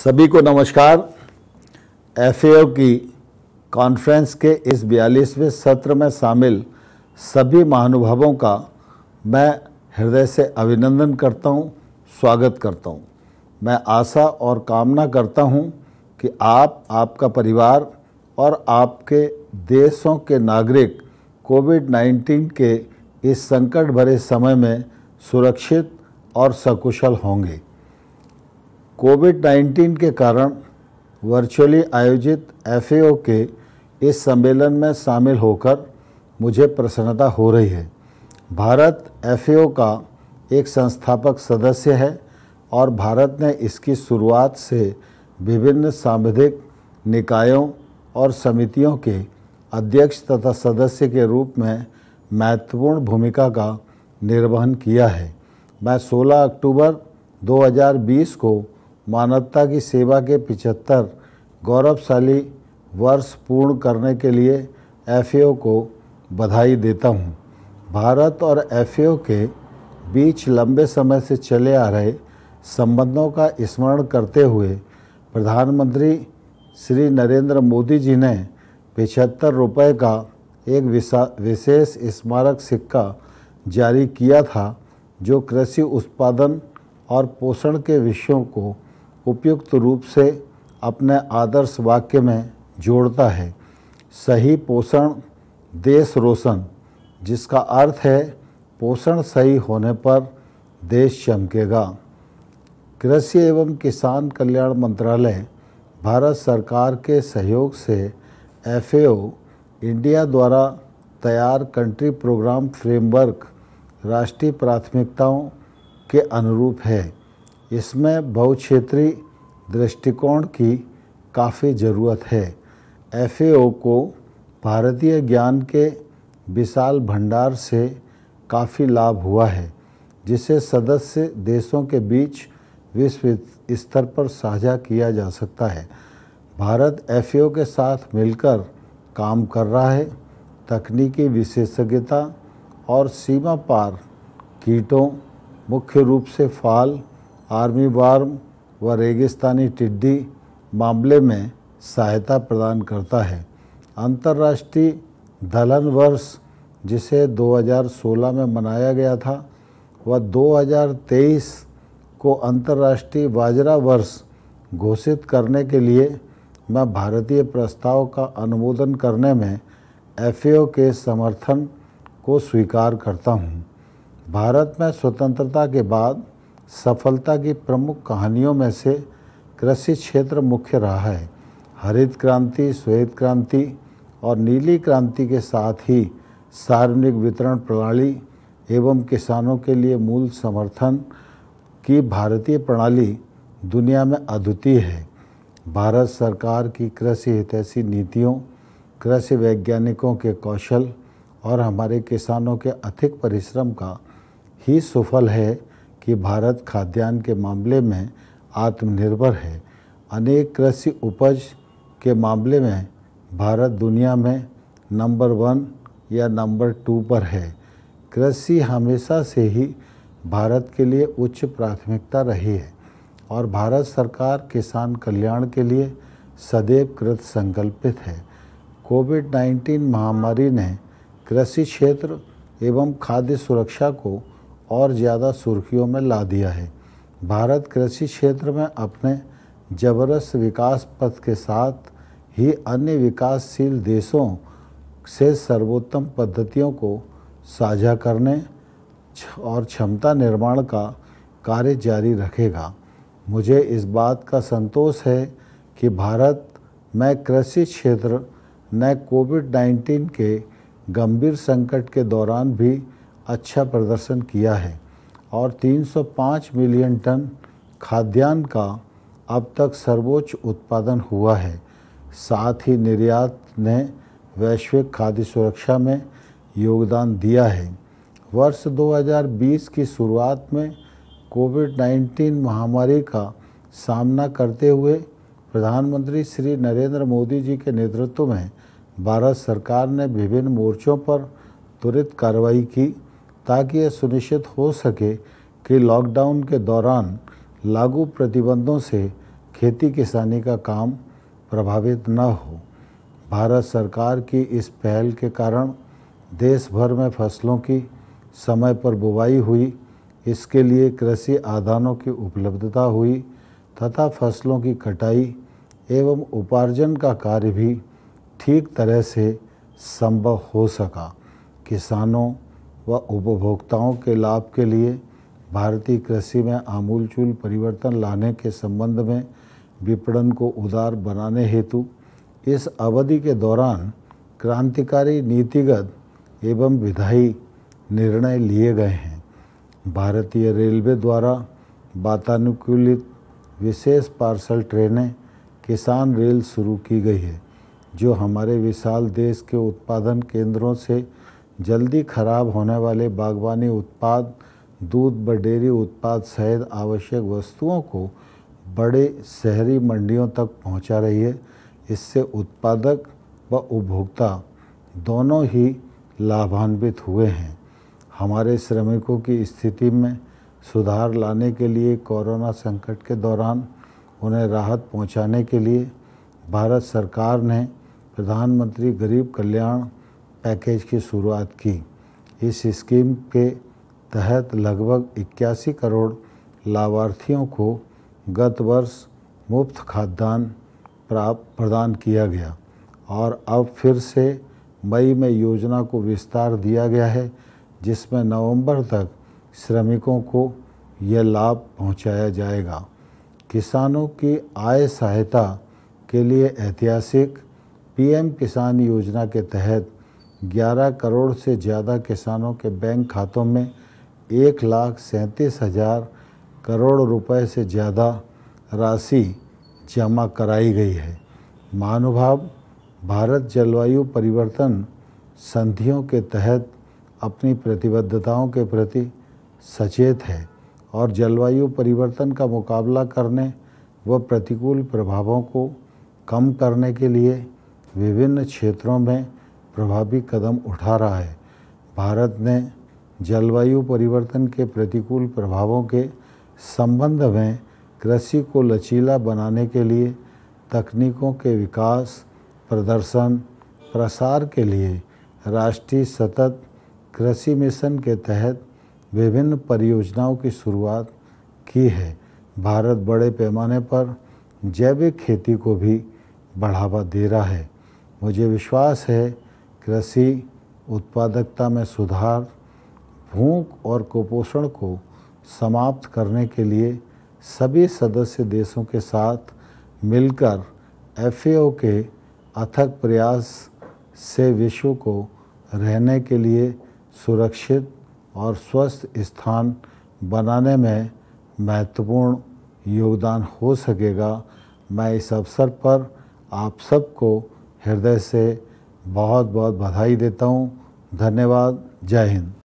सभी को नमस्कार एफ की कॉन्फ्रेंस के इस बयालीसवें सत्र में शामिल सभी महानुभावों का मैं हृदय से अभिनंदन करता हूं, स्वागत करता हूं। मैं आशा और कामना करता हूं कि आप आपका परिवार और आपके देशों के नागरिक कोविड 19 के इस संकट भरे समय में सुरक्षित और सकुशल होंगे कोविड 19 के कारण वर्चुअली आयोजित एफ के इस सम्मेलन में शामिल होकर मुझे प्रसन्नता हो रही है भारत एफ का एक संस्थापक सदस्य है और भारत ने इसकी शुरुआत से विभिन्न सांविधिक निकायों और समितियों के अध्यक्ष तथा सदस्य के रूप में महत्वपूर्ण भूमिका का निर्वहन किया है मैं 16 अक्टूबर 2020 को मानवता की सेवा के 75 गौरवशाली वर्ष पूर्ण करने के लिए एफ को बधाई देता हूँ भारत और एफ के बीच लंबे समय से चले आ रहे संबंधों का स्मरण करते हुए प्रधानमंत्री श्री नरेंद्र मोदी जी ने पिछहत्तर रुपये का एक विशेष स्मारक सिक्का जारी किया था जो कृषि उत्पादन और पोषण के विषयों को उपयुक्त रूप से अपने आदर्श वाक्य में जोड़ता है सही पोषण देश रोशन जिसका अर्थ है पोषण सही होने पर देश चमकेगा कृषि एवं किसान कल्याण मंत्रालय भारत सरकार के सहयोग से एफएओ इंडिया द्वारा तैयार कंट्री प्रोग्राम फ्रेमवर्क राष्ट्रीय प्राथमिकताओं के अनुरूप है इसमें बहुक्षेत्रीय दृष्टिकोण की काफ़ी ज़रूरत है एफ को भारतीय ज्ञान के विशाल भंडार से काफ़ी लाभ हुआ है जिसे सदस्य देशों के बीच विश्व स्तर पर साझा किया जा सकता है भारत एफ के साथ मिलकर काम कर रहा है तकनीकी विशेषज्ञता और सीमा पार कीटों मुख्य रूप से फाल आर्मी वार्म व रेगिस्तानी टिड्डी मामले में सहायता प्रदान करता है अंतर्राष्ट्रीय दलहन वर्ष जिसे 2016 में मनाया गया था व 2023 को अंतर्राष्ट्रीय बाजरा वर्ष घोषित करने के लिए मैं भारतीय प्रस्ताव का अनुमोदन करने में एफ के समर्थन को स्वीकार करता हूँ भारत में स्वतंत्रता के बाद सफलता की प्रमुख कहानियों में से कृषि क्षेत्र मुख्य रहा है हरित क्रांति श्वेत क्रांति और नीली क्रांति के साथ ही सार्वजनिक वितरण प्रणाली एवं किसानों के लिए मूल समर्थन की भारतीय प्रणाली दुनिया में अद्वितीय है भारत सरकार की कृषि हितैषी नीतियों कृषि वैज्ञानिकों के कौशल और हमारे किसानों के अधिक परिश्रम का ही सुफल है कि भारत खाद्यान्न के मामले में आत्मनिर्भर है अनेक कृषि उपज के मामले में भारत दुनिया में नंबर वन या नंबर टू पर है कृषि हमेशा से ही भारत के लिए उच्च प्राथमिकता रही है और भारत सरकार किसान कल्याण के लिए सदैव कृत संकल्पित है कोविड 19 महामारी ने कृषि क्षेत्र एवं खाद्य सुरक्षा को और ज़्यादा सुर्खियों में ला दिया है भारत कृषि क्षेत्र में अपने जबरदस्त विकास पथ के साथ ही अन्य विकासशील देशों से सर्वोत्तम पद्धतियों को साझा करने और क्षमता निर्माण का कार्य जारी रखेगा मुझे इस बात का संतोष है कि भारत में कृषि क्षेत्र ने कोविड 19 के गंभीर संकट के दौरान भी अच्छा प्रदर्शन किया है और 305 मिलियन टन खाद्यान्न का अब तक सर्वोच्च उत्पादन हुआ है साथ ही निर्यात ने वैश्विक खाद्य सुरक्षा में योगदान दिया है वर्ष 2020 की शुरुआत में कोविड 19 महामारी का सामना करते हुए प्रधानमंत्री श्री नरेंद्र मोदी जी के नेतृत्व में भारत सरकार ने विभिन्न मोर्चों पर त्वरित कार्रवाई की ताकि यह सुनिश्चित हो सके कि लॉकडाउन के दौरान लागू प्रतिबंधों से खेती किसानी का काम प्रभावित न हो भारत सरकार की इस पहल के कारण देश भर में फसलों की समय पर बुवाई हुई इसके लिए कृषि आदानों की उपलब्धता हुई तथा फसलों की कटाई एवं उपार्जन का कार्य भी ठीक तरह से संभव हो सका किसानों व उपभोक्ताओं के लाभ के लिए भारतीय कृषि में आमूलचूल परिवर्तन लाने के संबंध में विपणन को उदार बनाने हेतु इस अवधि के दौरान क्रांतिकारी नीतिगत एवं विधायी निर्णय लिए गए हैं भारतीय रेलवे द्वारा वातानुकूलित विशेष पार्सल ट्रेनें किसान रेल शुरू की गई है जो हमारे विशाल देश के उत्पादन केंद्रों से जल्दी खराब होने वाले बागवानी उत्पाद दूध व डेयरी उत्पाद सहित आवश्यक वस्तुओं को बड़े शहरी मंडियों तक पहुंचा रही है इससे उत्पादक व उपभोक्ता दोनों ही लाभान्वित हुए हैं हमारे श्रमिकों की स्थिति में सुधार लाने के लिए कोरोना संकट के दौरान उन्हें राहत पहुंचाने के लिए भारत सरकार ने प्रधानमंत्री गरीब कल्याण पैकेज की शुरुआत की इस स्कीम के तहत लगभग इक्यासी करोड़ लाभार्थियों को गत वर्ष मुफ्त खाद्यान्न प्राप्त प्रदान किया गया और अब फिर से मई में योजना को विस्तार दिया गया है जिसमें नवंबर तक श्रमिकों को यह लाभ पहुंचाया जाएगा किसानों की आय सहायता के लिए ऐतिहासिक पीएम किसान योजना के तहत 11 करोड़ से ज़्यादा किसानों के बैंक खातों में एक लाख सैंतीस हज़ार करोड़ रुपए से ज़्यादा राशि जमा कराई गई है महानुभाव भारत जलवायु परिवर्तन संधियों के तहत अपनी प्रतिबद्धताओं के प्रति सचेत है और जलवायु परिवर्तन का मुकाबला करने व प्रतिकूल प्रभावों को कम करने के लिए विभिन्न क्षेत्रों में प्रभावी कदम उठा रहा है भारत ने जलवायु परिवर्तन के प्रतिकूल प्रभावों के संबंध में कृषि को लचीला बनाने के लिए तकनीकों के विकास प्रदर्शन प्रसार के लिए राष्ट्रीय सतत कृषि मिशन के तहत विभिन्न परियोजनाओं की शुरुआत की है भारत बड़े पैमाने पर जैविक खेती को भी बढ़ावा दे रहा है मुझे विश्वास है कृषि उत्पादकता में सुधार भूख और कुपोषण को समाप्त करने के लिए सभी सदस्य देशों के साथ मिलकर एफएओ के अथक प्रयास से विश्व को रहने के लिए सुरक्षित और स्वस्थ स्थान बनाने में महत्वपूर्ण योगदान हो सकेगा मैं इस अवसर पर आप सबको हृदय से बहुत बहुत बधाई देता हूँ धन्यवाद जय हिंद